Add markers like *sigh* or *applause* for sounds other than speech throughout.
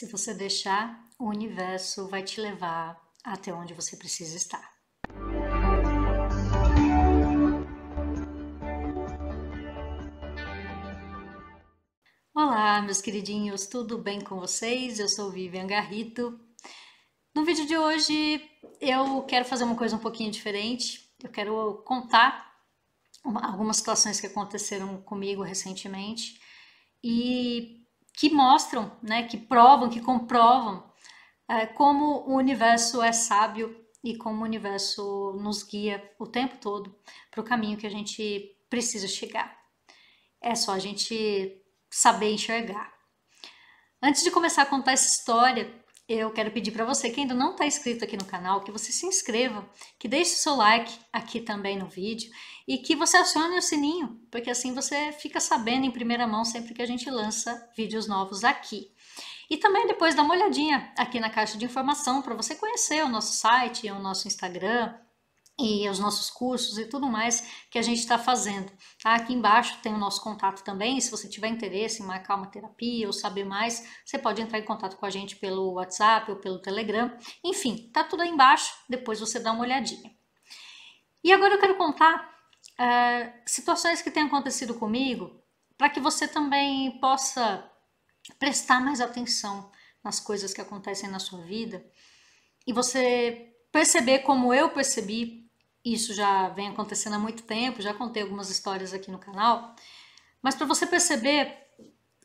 Se você deixar, o universo vai te levar até onde você precisa estar. Olá, meus queridinhos, tudo bem com vocês? Eu sou Vivian Garrito. No vídeo de hoje eu quero fazer uma coisa um pouquinho diferente. Eu quero contar algumas situações que aconteceram comigo recentemente e que mostram, né, que provam, que comprovam é, como o universo é sábio e como o universo nos guia o tempo todo para o caminho que a gente precisa chegar. É só a gente saber enxergar. Antes de começar a contar essa história, eu quero pedir para você que ainda não está inscrito aqui no canal que você se inscreva, que deixe o seu like aqui também no vídeo e que você acione o sininho, porque assim você fica sabendo em primeira mão sempre que a gente lança vídeos novos aqui. E também depois dá uma olhadinha aqui na caixa de informação para você conhecer o nosso site, o nosso Instagram, e os nossos cursos e tudo mais que a gente está fazendo. Tá? Aqui embaixo tem o nosso contato também. Se você tiver interesse em marcar uma terapia ou saber mais, você pode entrar em contato com a gente pelo WhatsApp ou pelo Telegram. Enfim, tá tudo aí embaixo. Depois você dá uma olhadinha. E agora eu quero contar ah, situações que tenham acontecido comigo, para que você também possa prestar mais atenção nas coisas que acontecem na sua vida e você perceber como eu percebi, isso já vem acontecendo há muito tempo, já contei algumas histórias aqui no canal, mas para você perceber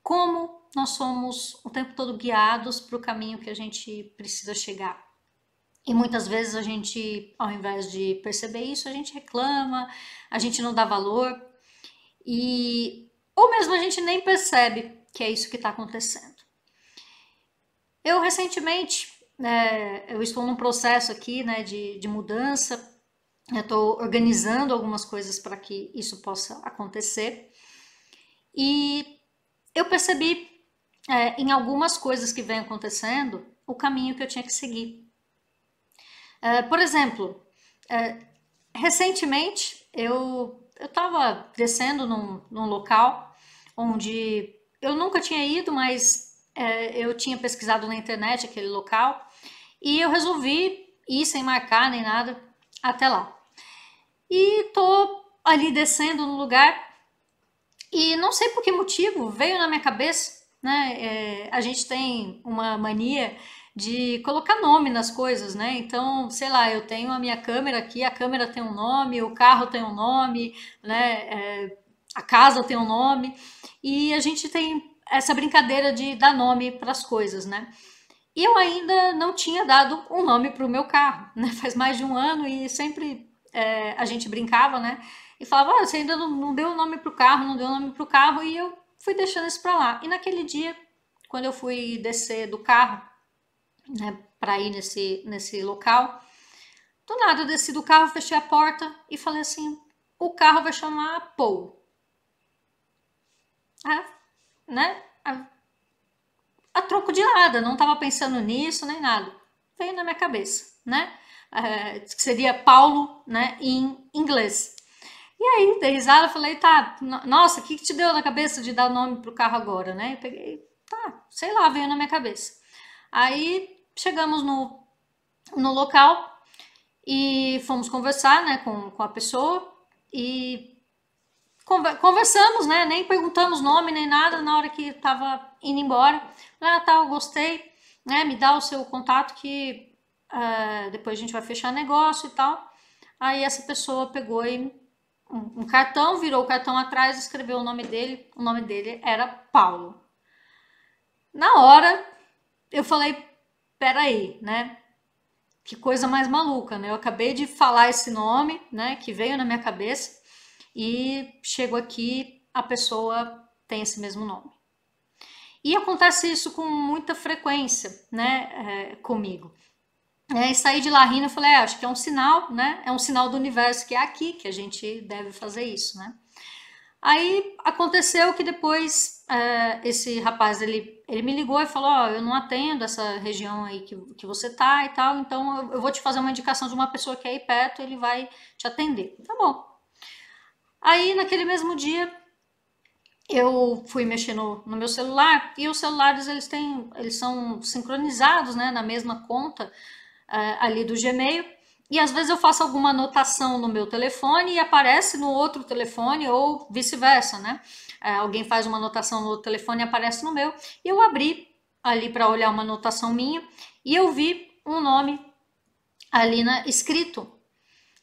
como nós somos o tempo todo guiados para o caminho que a gente precisa chegar. E muitas vezes a gente, ao invés de perceber isso, a gente reclama, a gente não dá valor e ou mesmo a gente nem percebe que é isso que está acontecendo. Eu recentemente, é, eu estou num processo aqui, né, de, de mudança. Eu estou organizando algumas coisas para que isso possa acontecer. E eu percebi é, em algumas coisas que vem acontecendo o caminho que eu tinha que seguir. Ah, por exemplo, ah, recentemente eu estava descendo num, num, local onde eu nunca tinha ido, mas eh, eu tinha pesquisado na internet aquele local e eu resolvi ir sem marcar nem nada até lá. E tô ali descendo no lugar e não sei por que motivo veio na minha cabeça, né? É, a gente tem uma mania de colocar nome nas coisas, né? Então, sei lá, eu tenho a minha câmera aqui, a câmera tem um nome, o carro tem um nome, né? É, a casa tem um nome, e a gente tem essa brincadeira de dar nome para as coisas, né? E eu ainda não tinha dado um nome para o meu carro, *laughs* né? Faz mais de um ano e sempre é, a gente brincava, né? E falava, ah, você ainda não, não deu nome para o carro, não deu nome para o carro, e eu fui deixando isso para lá. E naquele dia, quando eu fui descer do carro, né, para ir nesse, nesse local. Do nada eu desci do carro, fechei a porta e falei assim: o carro vai chamar Paul. Ah, né? A, a troco de nada, não estava pensando nisso nem nada. Veio na minha cabeça, né? É, que seria Paulo, né, em inglês. E aí, dei risada, falei, tá, nossa, o que, que te deu na cabeça de dar nome pro carro agora, né? Eu peguei, tá, sei lá, veio na minha cabeça. Aí Chegamos no, no local e fomos conversar né, com, com a pessoa e conversamos, né? Nem perguntamos nome nem nada na hora que estava indo embora. Ah, tal, tá, eu gostei, né? Me dá o seu contato que uh, depois a gente vai fechar negócio e tal. Aí essa pessoa pegou e um cartão, virou o cartão atrás, escreveu o nome dele. O nome dele era Paulo. Na hora, eu falei, peraí, né? Que coisa mais maluca, né? Eu acabei de falar esse nome, né? Que veio na minha cabeça e chego aqui, a pessoa tem esse mesmo nome. E acontece isso com muita frequência, né? É, comigo. É, e saí de lá rindo, eu falei, é, acho que é um sinal, né? É um sinal do universo que é aqui que a gente deve fazer isso, né? Aí aconteceu que depois é, esse rapaz ele, ele me ligou e falou: oh, eu não atendo essa região aí que, que você tá e tal, então eu, eu vou te fazer uma indicação de uma pessoa que é aí perto, ele vai te atender. Tá bom. Aí naquele mesmo dia eu fui mexer no, no, meu celular e os celulares eles têm eles são sincronizados né, na mesma conta é, ali do Gmail e às vezes eu faço alguma anotação no meu telefone e aparece no outro telefone, ou vice-versa, né? É, alguém faz uma anotação no telefone e aparece no meu. E eu abri ali para olhar uma anotação minha e eu vi um nome ali na, escrito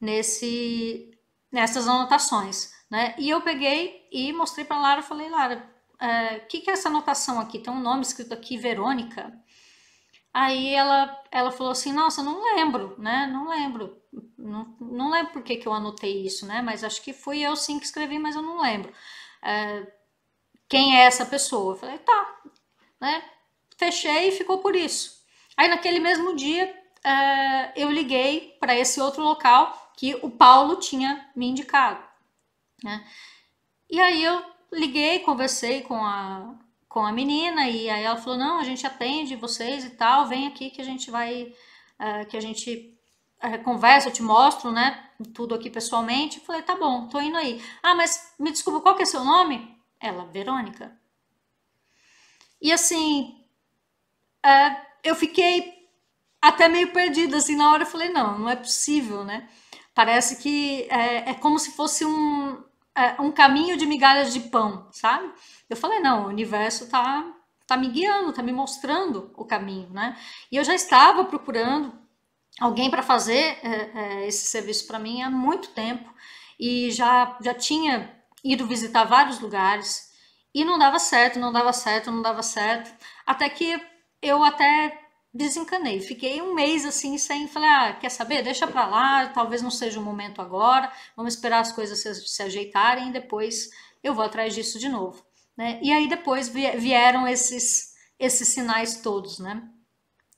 nesse, nessas anotações. Né? E eu peguei e mostrei para Lara, falei, Lara, o é, que, que é essa anotação aqui? Tem um nome escrito aqui, Verônica. Aí ela, ela falou assim: Nossa, não lembro, né? Não lembro. Não, não lembro por que, que eu anotei isso, né? Mas acho que fui eu sim que escrevi, mas eu não lembro. É, quem é essa pessoa? Eu falei: Tá, né? Fechei e ficou por isso. Aí naquele mesmo dia é, eu liguei para esse outro local que o Paulo tinha me indicado, né? E aí eu liguei, conversei com a, com a menina e aí ela falou não a gente atende vocês e tal vem aqui que a gente vai uh, que a gente uh, conversa eu te mostro né tudo aqui pessoalmente eu falei tá bom tô indo aí ah mas me desculpa qual que é seu nome ela Verônica e assim uh, eu fiquei até meio perdida assim na hora eu falei não não é possível né parece que é, é como se fosse um é, um caminho de migalhas de pão, sabe? Eu falei, não, o universo tá, tá me guiando, tá me mostrando o caminho, né? E eu já estava procurando alguém para fazer é, é, esse serviço para mim há muito tempo e já, já tinha ido visitar vários lugares e não dava certo, não dava certo, não dava certo, até que eu até desencanei. Fiquei um mês assim sem, falei, ah, quer saber? Deixa para lá, talvez não seja o momento agora, vamos esperar as coisas se, se ajeitarem e depois eu vou atrás disso de novo. Né? E aí depois vieram esses, esses sinais todos, né?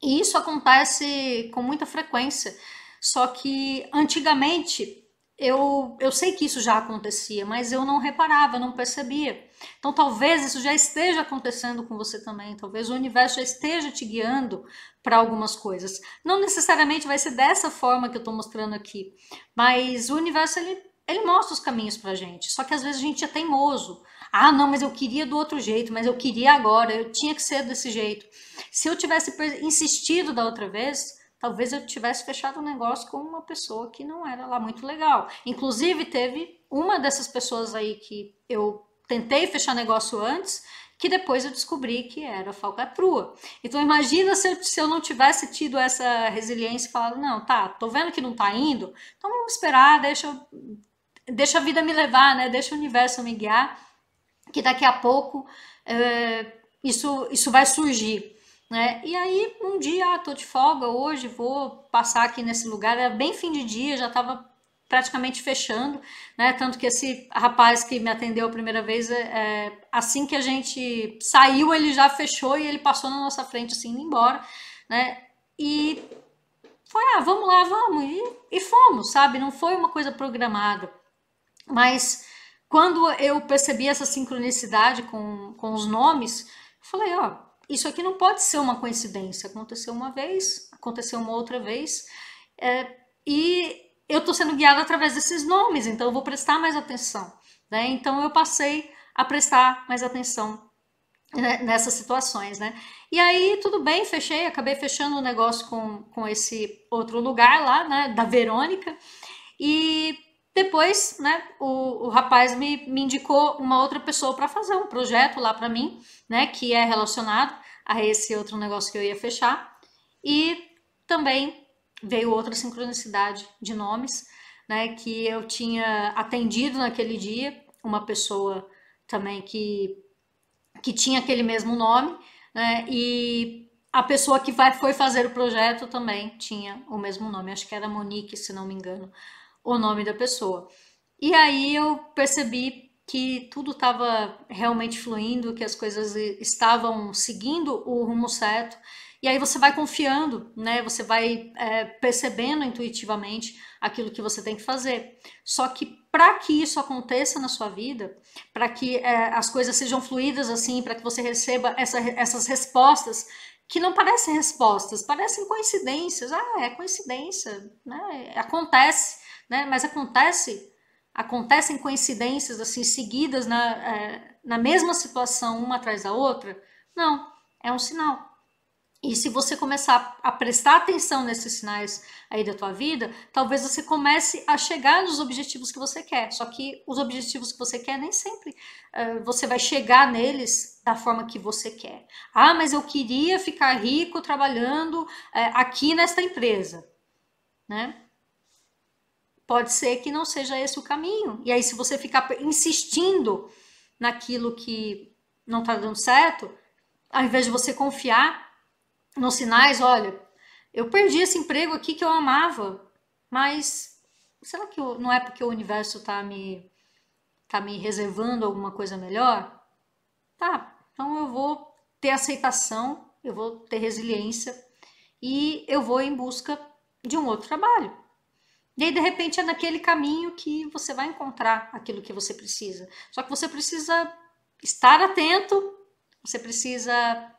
E isso acontece com muita frequência, só que antigamente eu, eu sei que isso já acontecia, mas eu não reparava, não percebia. Então, talvez isso já esteja acontecendo com você também, talvez o universo já esteja te guiando para algumas coisas. Não necessariamente vai ser dessa forma que eu estou mostrando aqui, mas o universo ele, ele mostra os caminhos para gente. Só que às vezes a gente é teimoso. Ah, não, mas eu queria do outro jeito, mas eu queria agora, eu tinha que ser desse jeito. Se eu tivesse insistido da outra vez, talvez eu tivesse fechado um negócio com uma pessoa que não era lá muito legal. Inclusive, teve uma dessas pessoas aí que eu tentei fechar negócio antes, que depois eu descobri que era falcatrua. Então imagina se eu, se eu não tivesse tido essa resiliência e falado, não, tá, tô vendo que não tá indo, então vamos esperar, deixa, deixa a vida me levar, né? Deixa o universo me guiar, que daqui a pouco é, isso, isso vai surgir. Né? E aí, um dia, ah, tô de folga hoje, vou passar aqui nesse lugar, era bem fim de dia, já tava praticamente fechando, né? Tanto que esse rapaz que me atendeu a primeira vez, é, é, assim que a gente saiu, ele já fechou e ele passou na nossa frente, assim, indo embora, né? E foi, ah, vamos lá, vamos, e, e fomos, sabe? Não foi uma coisa programada, mas quando eu percebi essa sincronicidade com, com os nomes, eu falei, ó, isso aqui não pode ser uma coincidência, aconteceu uma vez, aconteceu uma outra vez, é, e eu estou sendo guiada através desses nomes, então eu vou prestar mais atenção. Né? Então eu passei a prestar mais atenção né, nessas situações, né? E aí, tudo bem, fechei, acabei fechando o negócio com, com esse outro lugar lá, né, da Verônica, e depois, né, o, o rapaz me, me indicou uma outra pessoa para fazer um projeto lá para mim, né, que é relacionado a esse outro negócio que eu ia fechar, e também veio outra sincronicidade de nomes, né? Que eu tinha atendido naquele dia uma pessoa também que, que tinha aquele mesmo nome, né? E a pessoa que vai, foi fazer o projeto também tinha o mesmo nome, acho que era Monique, se não me engano, o nome da pessoa. E aí eu percebi que tudo estava realmente fluindo, que as coisas estavam seguindo o rumo certo e aí você vai confiando, né? Você vai é, percebendo intuitivamente aquilo que você tem que fazer. Só que para que isso aconteça na sua vida, para que é, as coisas sejam fluídas assim, para que você receba essa, essas respostas que não parecem respostas, parecem coincidências. Ah, é coincidência, né? Acontece, né? Mas acontece, acontecem coincidências assim seguidas na, é, na mesma situação uma atrás da outra. Não, é um sinal. E se você começar a prestar atenção nesses sinais aí da tua vida, talvez você comece a chegar nos objetivos que você quer. Só que os objetivos que você quer nem sempre uh, você vai chegar neles da forma que você quer. Ah, mas eu queria ficar rico trabalhando uh, aqui nesta empresa, né? Pode ser que não seja esse o caminho. E aí, se você ficar insistindo naquilo que não está dando certo, ao invés de você confiar nos sinais, olha, eu perdi esse emprego aqui que eu amava, mas será que eu, não é porque o universo está me tá me reservando alguma coisa melhor? Tá, então eu vou ter aceitação, eu vou ter resiliência e eu vou em busca de um outro trabalho. E aí, de repente, é naquele caminho que você vai encontrar aquilo que você precisa. Só que você precisa estar atento, você precisa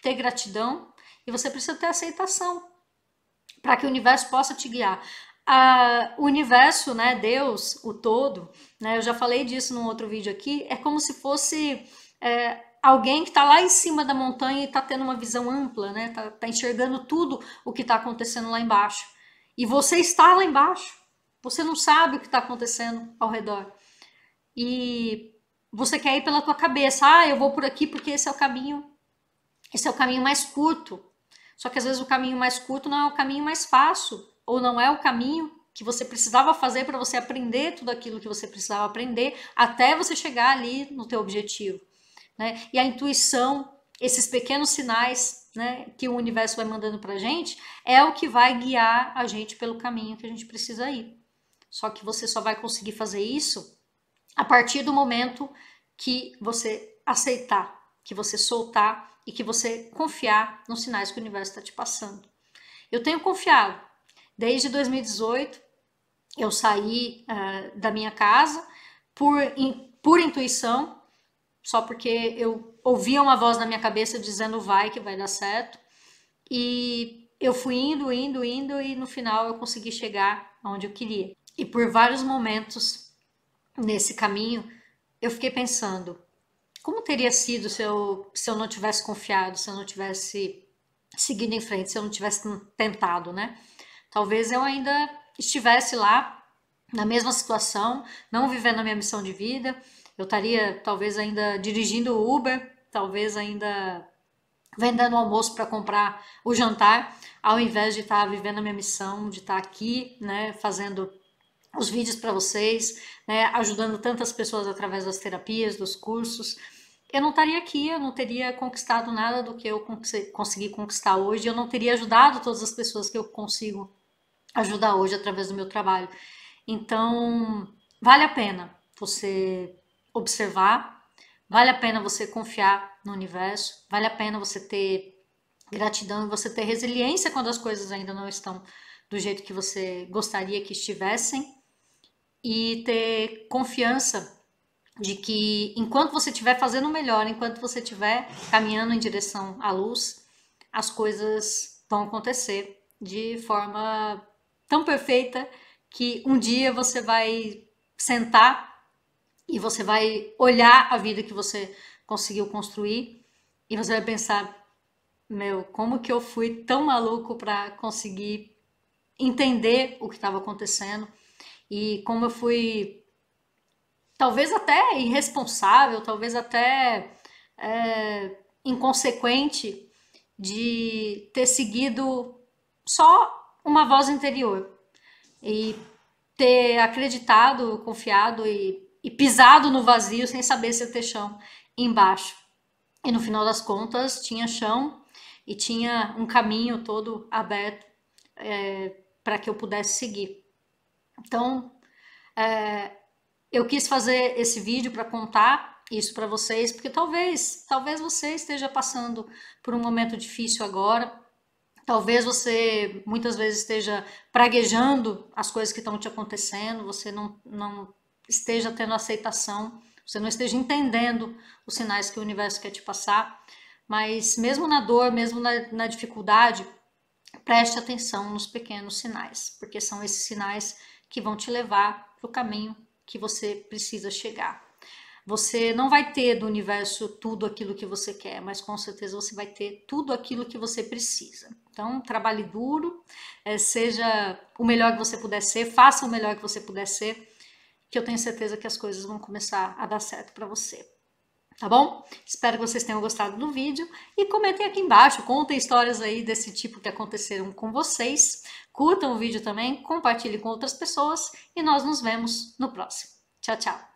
ter gratidão e você precisa ter aceitação para que o universo possa te guiar. o universo, né, Deus, o todo, né, eu já falei disso num outro vídeo aqui, é como se fosse é, alguém que está lá em cima da montanha e está tendo uma visão ampla, né, está tá enxergando tudo o que está acontecendo lá embaixo. E você está lá embaixo, você não sabe o que está acontecendo ao redor. E você quer ir pela tua cabeça, ah, eu vou por aqui porque esse é o caminho, esse é o caminho mais curto, só que às vezes o caminho mais curto não é o caminho mais fácil, ou não é o caminho que você precisava fazer para você aprender tudo aquilo que você precisava aprender até você chegar ali no teu objetivo, né? E a intuição, esses pequenos sinais, né, que o universo vai mandando para gente, é o que vai guiar a gente pelo caminho que a gente precisa ir. Só que você só vai conseguir fazer isso a partir do momento que você aceitar que você soltar e que você confiar nos sinais que o universo está te passando. Eu tenho confiado. Desde 2018, eu saí uh, da minha casa por, in, por intuição, só porque eu ouvia uma voz na minha cabeça dizendo vai que vai dar certo. E eu fui indo, indo, indo e no final eu consegui chegar onde eu queria. E por vários momentos nesse caminho, eu fiquei pensando: como teria sido se eu, se eu não tivesse confiado, se eu não tivesse seguido em frente, se eu não tivesse tentado, né? Talvez eu ainda estivesse lá na mesma situação, não vivendo a minha missão de vida. Eu estaria talvez ainda dirigindo Uber, talvez ainda vendendo almoço para comprar o jantar, ao invés de estar tá vivendo a minha missão, de estar tá aqui, né, fazendo os vídeos para vocês, né, ajudando tantas pessoas através das terapias, dos cursos. Eu não estaria aqui, eu não teria conquistado nada do que eu consegui conquistar hoje, eu não teria ajudado todas as pessoas que eu consigo ajudar hoje através do meu trabalho. Então, vale a pena você observar, vale a pena você confiar no universo, vale a pena você ter gratidão e você ter resiliência quando as coisas ainda não estão do jeito que você gostaria que estivessem e ter confiança de que enquanto você estiver fazendo o melhor, enquanto você estiver caminhando em direção à luz, as coisas vão acontecer de forma tão perfeita que um dia você vai sentar e você vai olhar a vida que você conseguiu construir e você vai pensar, meu, como que eu fui tão maluco para conseguir entender o que estava acontecendo? e como eu fui talvez até irresponsável, talvez até é, inconsequente de ter seguido só uma voz interior e ter acreditado, confiado e, e pisado no vazio sem saber se ia ter chão embaixo. E no final das contas tinha chão e tinha um caminho todo aberto é, para que eu pudesse seguir. Então, é, eu quis fazer esse vídeo para contar isso para vocês, porque talvez, talvez você esteja passando por um momento difícil agora. Talvez você muitas vezes esteja praguejando as coisas que estão te acontecendo, você não, não esteja tendo aceitação, você não esteja entendendo os sinais que o universo quer te passar. Mas mesmo na dor, mesmo na, na dificuldade, preste atenção nos pequenos sinais, porque são esses sinais que vão te levar para o caminho que você precisa chegar. Você não vai ter do universo tudo aquilo que você quer, mas com certeza você vai ter tudo aquilo que você precisa. Então, trabalhe duro, é, seja o melhor que você puder ser, faça o melhor que você puder ser, que eu tenho certeza que as coisas vão começar a dar certo para você. Tá bom? Espero que vocês tenham gostado do vídeo e comentem aqui embaixo, contem histórias aí desse tipo que aconteceram com vocês. Curtam o vídeo também, compartilhe com outras pessoas e nós nos vemos no próximo. Tchau, tchau!